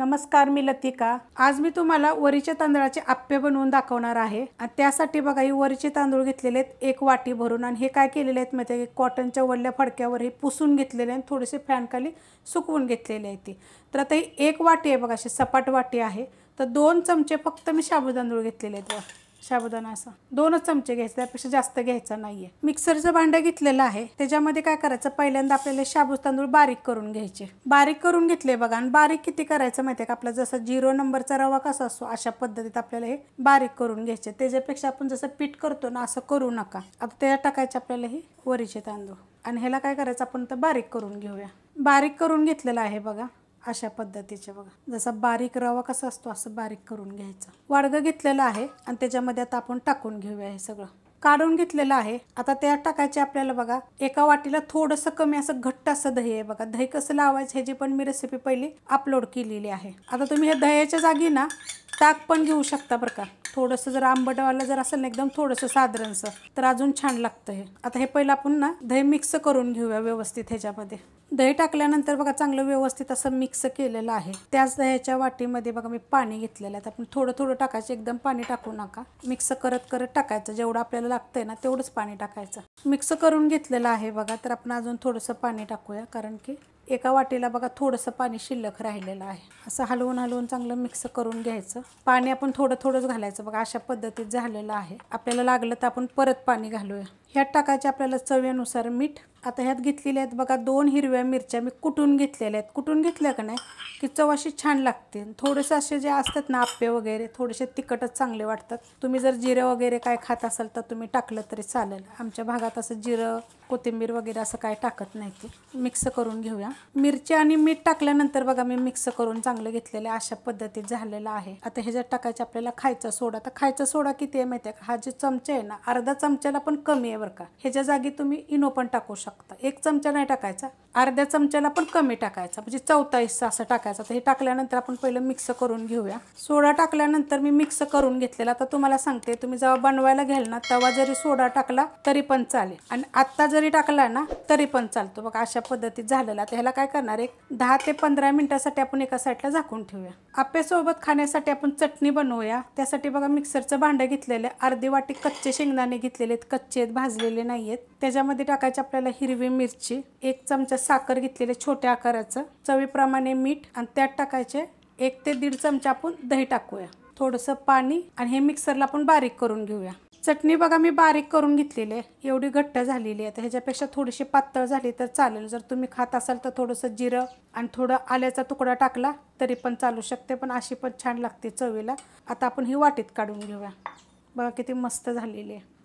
नमस्कार मी लतिका आज मी तुम्हाला वरीच्या तांदळाचे आप्पे बनवून दाखवणार आहे आणि त्यासाठी बघा ही वरीचे तांदूळ घेतलेले आहेत एक वाटी भरून आणि हे काय केलेले आहेत माहिती आहे की कॉटनच्या वडल्या फडक्यावर हे पुसून घेतलेले आणि थोडेसे फॅनखाली सुकवून घेतलेले आहेत ती तर आता ही एक वाटी आहे बघा अशी सपाट वाटी आहे तर दोन चमचे फक्त मी शाबू तांदूळ घेतलेले आहेत साबुदाणा असा दोनच चमचे घ्यायचे त्यापेक्षा जास्त घ्यायचा नाहीये मिक्सरचं भांडं घेतलेलं आहे त्याच्यामध्ये काय करायचं पहिल्यांदा आपल्याला शाबू तांदूळ बारीक करून घ्यायचे बारीक करून घेतले बघा आणि बारीक किती करायचं माहितीये का आपला जसं झिरो नंबरचा रवा कसा असतो अशा पद्धतीत आपल्याला हे बारीक करून घ्यायचे त्याच्यापेक्षा आपण जसं पीठ करतो ना असं करू नका आता त्याला टाकायचे आपल्याला हे वरीचे तांदूळ आणि ह्याला काय करायचं आपण तर बारीक करून घेऊया बारीक करून घेतलेलं आहे बघा अशा पद्धतीचे बघा जसा बारीक रवा कसा असतो असं बारीक करून घ्यायचं वाडगं घेतलेलं आहे आणि त्याच्यामध्ये आता आपण टाकून घेऊया हे सगळं काढून घेतलेलं आहे आता त्या टाकायचे आपल्याला बघा एका वाटीला थोडंसं कमी असं घट्ट असं दही आहे बघा दही कसं लावायचं ह्याची पण मी रेसिपी पहिली अपलोड केलेली आहे आता तुम्ही हे दह्याच्या जागी ना ताक पण घेऊ शकता बरं का थोडंसं जर आंबटवालं जर असेल ना एकदम थोडंसं साधारणसं तर अजून छान लागतं हे आता हे पहिलं आपण ना दही मिक्स करून घेऊया व्यवस्थित ह्याच्यामध्ये दही टाकल्यानंतर बघा चांगलं व्यवस्थित असं मिक्स केलेलं आहे त्याच दह्याच्या वाटीमध्ये बघा मी पाणी घेतलेलं आहे आपण थोडं थोडं टाकायचं एकदम पाणी टाकू नका मिक्स करत करत टाकायचं जेवढं आपल्याला लागतंय ना तेवढंच पाणी टाकायचं मिक्स करून घेतलेलं आहे बघा तर आपण अजून थोडंसं पाणी टाकूया कारण की एका वाटीला बघा थोडंसं पाणी शिल्लक राहिलेलं आहे असं हलवून हलवून चांगलं मिक्स करून घ्यायचं पाणी आपण थोडं थोडंच घालायचं बघा अशा पद्धतीत झालेलं आहे आपल्याला लागलं तर आपण परत पाणी घालूया ह्यात टाकायचे आपल्याला चव्यानुसार मीठ आता ह्यात घेतलेल्या आहेत बघा दोन हिरव्या मिरच्या मी कुटून घेतलेल्या आहेत कुटून घेतल्या का नाही की चव अशी छान लागते थोडेसे असे जे असतात ना आप्पे वगैरे थोडेसे तिखटच चांगले वाटतात तुम्ही जर जिरं वगैरे काय खात असाल तर तुम्ही टाकलं तरी चालेल आमच्या भागात असं जिरं कोथिंबीर वगैरे असं काय टाकत नाही ते मिक्स करून घेऊया मिरची आणि मीठ टाकल्यानंतर बघा मी मिक्स करून चांगलं घेतलेलं अशा पद्धतीत झालेलं आहे आता जर टाकायचे आपल्याला खायचा सोडा तर खायचा सोडा किती आहे माहिती आहे का हा जे चमचा आहे ना अर्धा चमच्याला पण कमी आहे बरं का ह्याच्या जागी तुम्ही इनो पण टाकू शकता एक चमचा नाही टाकायचा अर्ध्या चमच्याला पण कमी टाकायचा म्हणजे चौथा असं टाकायचा तर हे टाकल्यानंतर आपण पहिलं मिक्स करून घेऊया सोडा टाकल्यानंतर मी मिक्स करून घेतलेला आता तुम्हाला सांगते तुम्ही जेव्हा बनवायला घ्याल ना तेव्हा जरी सोडा टाकला तरी पण चालेल आणि आत्ता जरी टाकला ना तरी पण चालतो बघा अशा पद्धतीत झालेला तर ह्याला काय करणार एक दहा ते पंधरा मिनिटासाठी आपण एका साईडला झाकून ठेवूया आप्यासोबत खाण्यासाठी आपण चटणी बनवूया त्यासाठी बघा मिक्सरचं भांडं घेतलेलं अर्धी वाटी कच्चे शेंगदाणे घेतलेले कच्चे भाज भाजलेले नाही आहेत त्याच्यामध्ये टाकायची आपल्याला हिरवी मिरची एक चमचा साखर घेतलेले छोट्या आकाराचं चवीप्रमाणे मीठ आणि त्यात टाकायचे एक ते दीड चमचा आपण दही टाकूया थोडंसं पाणी आणि हे मिक्सरला आपण बारीक करून घेऊया चटणी बघा मी बारीक करून घेतलेली आहे एवढी घट्ट झालेली आहे तर ह्याच्यापेक्षा थोडीशी पातळ झाली तर चालेल जर तुम्ही खात असाल तर थोडंसं जिरं आणि थोडं आल्याचा तुकडा टाकला तरी पण चालू शकते पण अशी पण छान लागते चवीला आता आपण ही वाटीत काढून घेऊया बघा किती मस्त झालेली आहे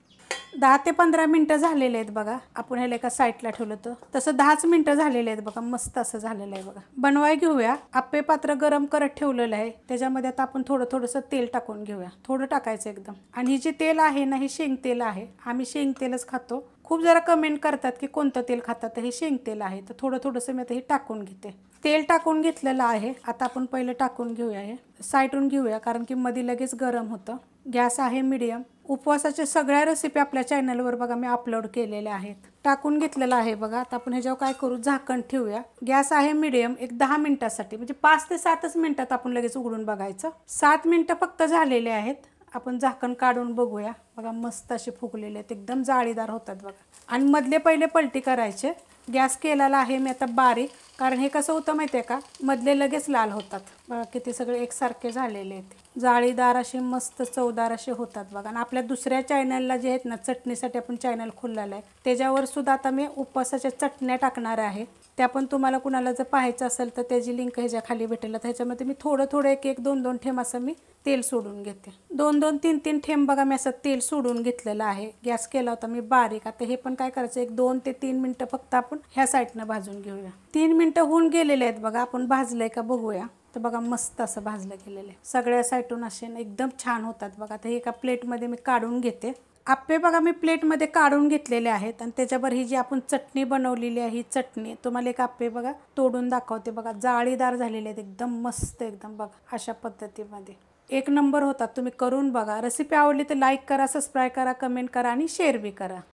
दहा ते पंधरा मिनटं झालेले आहेत बघा आपण ह्याला एका साईडला ठेवलं तर तसं दहाच मिनटं झालेले आहेत बघा मस्त असं झालेलं आहे बघा बनवाय घेऊया आपे पात्र गरम करत ठेवलेलं आहे त्याच्यामध्ये आता आपण थोडं थोडंसं तेल टाकून घेऊया थोडं टाकायचं एकदम आणि हे जे तेल आहे ना हे शेंग तेल आहे आम्ही शेंग तेलच खातो खूप जरा कमेंट करतात की कोणतं तेल खातात हे शेंग तेल आहे तर थोडं थोडंसं मी आता हे टाकून घेते तेल टाकून घेतलेलं आहे आता आपण पहिलं टाकून घेऊया हे साईटून घेऊया कारण की मध्ये लगेच गरम होतं गॅस आहे मिडियम उपवासाच्या सगळ्या रेसिपी आपल्या चॅनलवर बघा मी अपलोड केलेल्या आहेत टाकून घेतलेलं आहे बघा आता आपण ह्याच्यावर काय करू झाकण ठेवूया गॅस आहे मिडियम एक दहा मिनिटासाठी म्हणजे पाच ते सातच मिनिटात आपण लगेच उघडून बघायचं सात मिनिटं फक्त झालेले आहेत आपण झाकण काढून बघूया बघा मस्त असे फुगलेले आहेत एकदम जाळीदार होतात बघा आणि मधले पहिले पलटी करायचे गॅस केलेला आहे मी आता बारीक कारण हे कसं होतं माहिती आहे का मधले लगेच लाल होतात बघा किती सगळे एकसारखे झालेले आहेत जाळीदार असे मस्त चवदार असे होतात बघा आणि आपल्या दुसऱ्या चॅनलला जे आहेत ना चटणीसाठी आपण चॅनल खुललेलं आहे त्याच्यावर सुद्धा आता मी उपवासाच्या चटण्या टाकणार आहे त्या पण तुम्हाला कुणाला जर पाहायचं असेल तर त्याची लिंक ह्याच्या खाली भेटेल तर ह्याच्यामध्ये मी थोडं थोडं एक एक दोन दोन ठेंब असं मी तेल सोडून घेते दोन दोन तीन तीन ठेंब बघा मी असं तेल सोडून घेतलेलं आहे गॅस केला होता मी बारीक आता हे पण काय करायचं एक दोन ते तीन मिनटं फक्त आपण ह्या साईडनं भाजून घेऊया तीन मिनटं होऊन गेलेले आहेत बघा आपण भाजलंय का बघूया तर बघा मस्त असं भाजलं गेलेलं आहे सगळ्या साईटून असे एकदम छान होतात बघा तर हे एका प्लेटमध्ये मी काढून घेते आप्पे बघा मी प्लेटमध्ये काढून घेतलेले आहेत आणि त्याच्यावर ही जी आपण चटणी बनवलेली आहे ही चटणी तुम्हाला एक आप्पे बघा तोडून दाखवते बघा जाळीदार झालेले आहेत एकदम मस्त एकदम बघा अशा पद्धतीमध्ये एक नंबर होतात तुम्ही करून बघा रेसिपी आवडली तर लाईक करा सबस्क्राईब करा कमेंट करा आणि शेअर बी करा